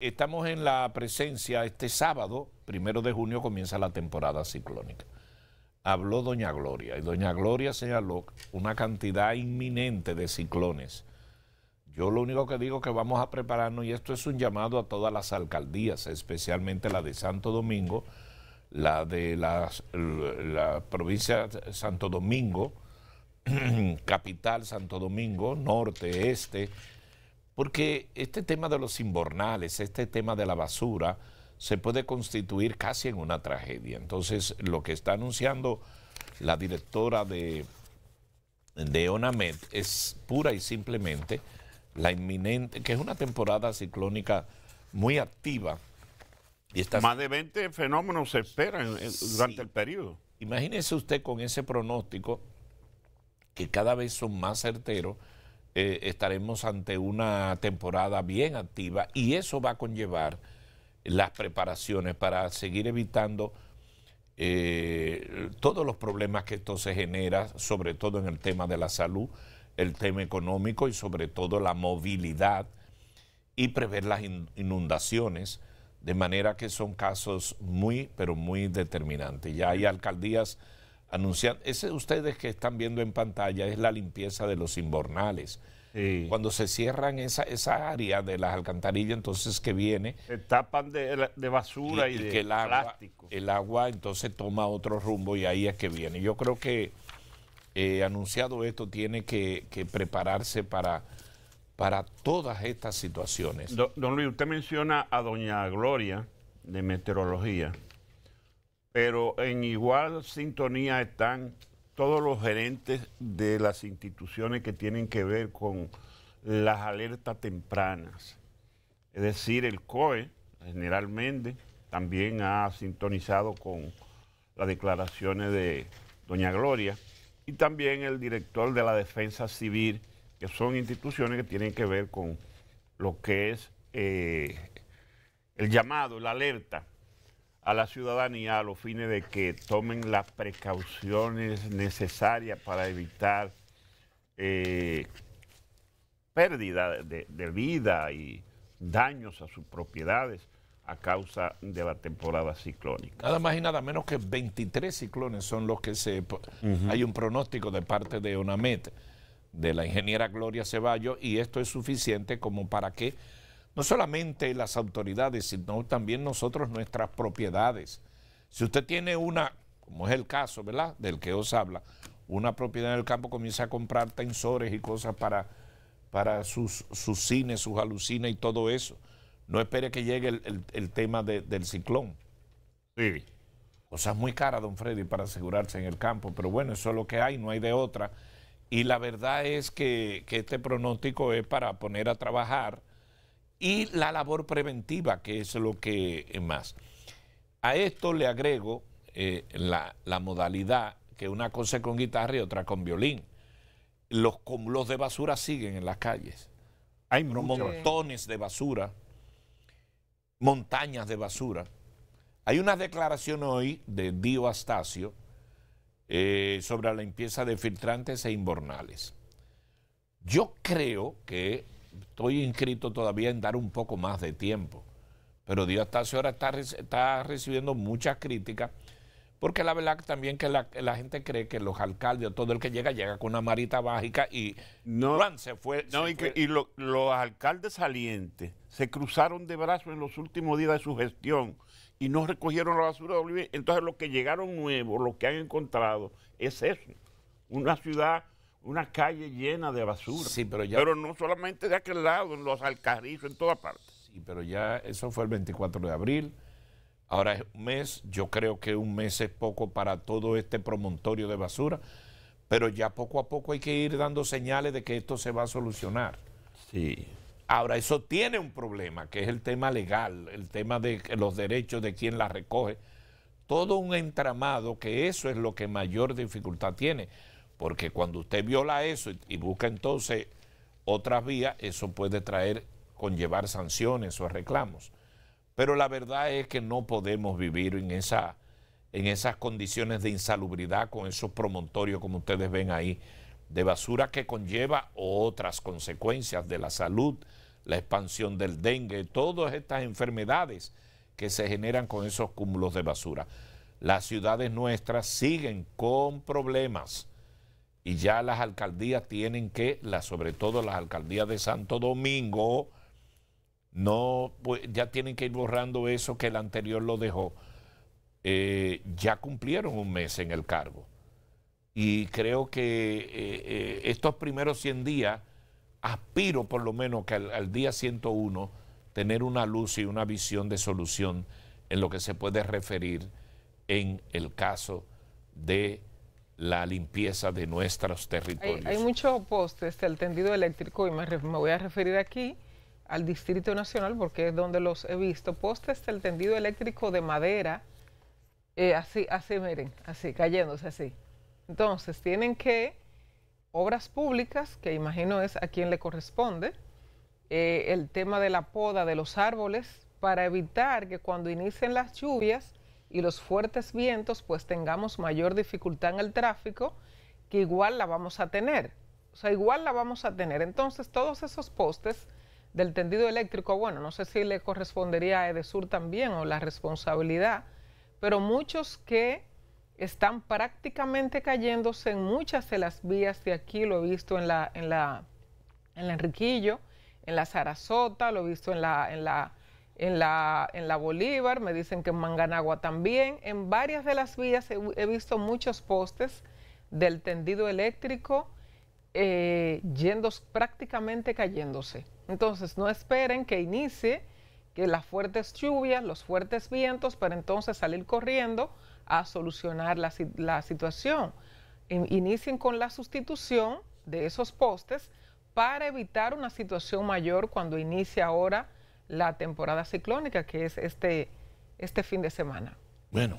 Estamos en la presencia, este sábado, primero de junio, comienza la temporada ciclónica. Habló Doña Gloria y Doña Gloria señaló una cantidad inminente de ciclones. Yo lo único que digo que vamos a prepararnos y esto es un llamado a todas las alcaldías, especialmente la de Santo Domingo, la de la provincia de Santo Domingo, capital Santo Domingo, norte, este, porque este tema de los imbornales, este tema de la basura, se puede constituir casi en una tragedia. Entonces, lo que está anunciando la directora de, de ONAMED es pura y simplemente la inminente, que es una temporada ciclónica muy activa. Más de 20 fenómenos se esperan eh, durante el periodo. Imagínese usted con ese pronóstico que cada vez son más certeros eh, estaremos ante una temporada bien activa y eso va a conllevar las preparaciones para seguir evitando eh, todos los problemas que esto se genera, sobre todo en el tema de la salud, el tema económico y sobre todo la movilidad y prever las inundaciones, de manera que son casos muy, pero muy determinantes. Ya hay alcaldías anunciando. Ese ustedes que están viendo en pantalla es la limpieza de los inbornales. Cuando se cierran esa, área de las alcantarillas, entonces que viene. Se tapan de, basura y, de plástico. El agua entonces toma otro rumbo y ahí es que viene. Yo creo que eh, anunciado esto tiene que, prepararse para, para todas estas situaciones. don Luis, usted menciona a doña Gloria de Meteorología pero en igual sintonía están todos los gerentes de las instituciones que tienen que ver con las alertas tempranas. Es decir, el COE, General Méndez, también ha sintonizado con las declaraciones de Doña Gloria y también el director de la Defensa Civil, que son instituciones que tienen que ver con lo que es eh, el llamado, la alerta a la ciudadanía a los fines de que tomen las precauciones necesarias para evitar eh, pérdida de, vida y daños a sus propiedades a causa de la temporada ciclónica. Nada más y nada menos que 23 ciclones son los que se... Hay un pronóstico de parte de ONAMET, de la ingeniera Gloria Ceballos, y esto es suficiente como para que no solamente las autoridades, sino también nosotros nuestras propiedades. Si usted tiene una, como es el caso, ¿verdad? Del que os habla, una propiedad en el campo comienza a comprar tensores y cosas para, para sus, cines, sus alucinas y todo eso. No espere que llegue el, tema del ciclón. Sí. Cosas muy caras, don Freddy, para asegurarse en el campo, pero bueno, eso es lo que hay, no hay de otra. Y la verdad es que, que este pronóstico es para poner a trabajar y la labor preventiva, que es lo que eh, más. A esto le agrego eh, la, modalidad que una cosa con guitarra y otra con violín. Los, cúmulos de basura siguen en las calles. Hay montones de basura, montañas de basura. Hay una declaración hoy de Dio Astacio eh, sobre la limpieza de filtrantes e inbornales. Yo creo que estoy inscrito todavía en dar un poco más de tiempo. Pero Dios hasta ahora está, está recibiendo muchas críticas, porque la verdad también que la, gente cree que los alcaldes, todo el que llega, llega con una marita básica y no, se fue. y, los alcaldes salientes se cruzaron de brazos en los últimos días de su gestión y no recogieron la basura de Bolivia. Entonces, lo que llegaron nuevos, lo que han encontrado, es eso. Una ciudad una calle llena de basura. Sí, pero, ya... pero no solamente de aquel lado, en los alcarrizos, en todas partes. Sí, pero ya eso fue el 24 de abril. Ahora es un mes, yo creo que un mes es poco para todo este promontorio de basura, pero ya poco a poco hay que ir dando señales de que esto se va a solucionar. Sí. Ahora, eso tiene un problema, que es el tema legal, el tema de los derechos de quien la recoge. Todo un entramado que eso es lo que mayor dificultad tiene. Porque cuando usted viola eso y, busca entonces otras vías, eso puede traer, conllevar sanciones o reclamos. Pero la verdad es que no podemos vivir en, esa, en esas condiciones de insalubridad con esos promontorios, como ustedes ven ahí, de basura que conlleva otras consecuencias de la salud, la expansión del dengue, todas estas enfermedades que se generan con esos cúmulos de basura. Las ciudades nuestras siguen con problemas y ya las alcaldías tienen que, la, sobre todo las alcaldías de Santo Domingo, no, pues, ya tienen que ir borrando eso que el anterior lo dejó. Eh, ya cumplieron un mes en el cargo. Y creo que eh, eh, estos primeros 100 días, aspiro por lo menos que al día 101 tener una luz y una visión de solución en lo que se puede referir en el caso de la limpieza de nuestros territorios. Hay, muchos postes este, del tendido eléctrico y me, voy a referir aquí al Distrito Nacional porque es donde los he visto. Postes este, del tendido eléctrico de madera, eh, así, así, miren, así, cayéndose así. Entonces, tienen que, obras públicas, que imagino es a quien le corresponde, eh, el tema de la poda de los árboles para evitar que cuando inicien las lluvias y los fuertes vientos, pues tengamos mayor dificultad en el tráfico, que igual la vamos a tener. O sea, igual la vamos a tener. Entonces, todos esos postes del tendido eléctrico, bueno, no sé si le correspondería a Edesur también o la responsabilidad, pero muchos que están prácticamente cayéndose en muchas de las vías de aquí, lo he visto en la, en la, en Enriquillo, en la Sarasota, lo he visto en la en la, en la Bolívar, me dicen que en Manganagua también. En varias de las vías he, visto muchos postes del tendido eléctrico eh, yendo, prácticamente cayéndose. Entonces, no esperen que inicie que las fuertes lluvias, los fuertes vientos, para entonces salir corriendo a solucionar la, la situación. Inicien con la sustitución de esos postes para evitar una situación mayor cuando inicie ahora la temporada ciclónica, que es este, este fin de semana. Bueno.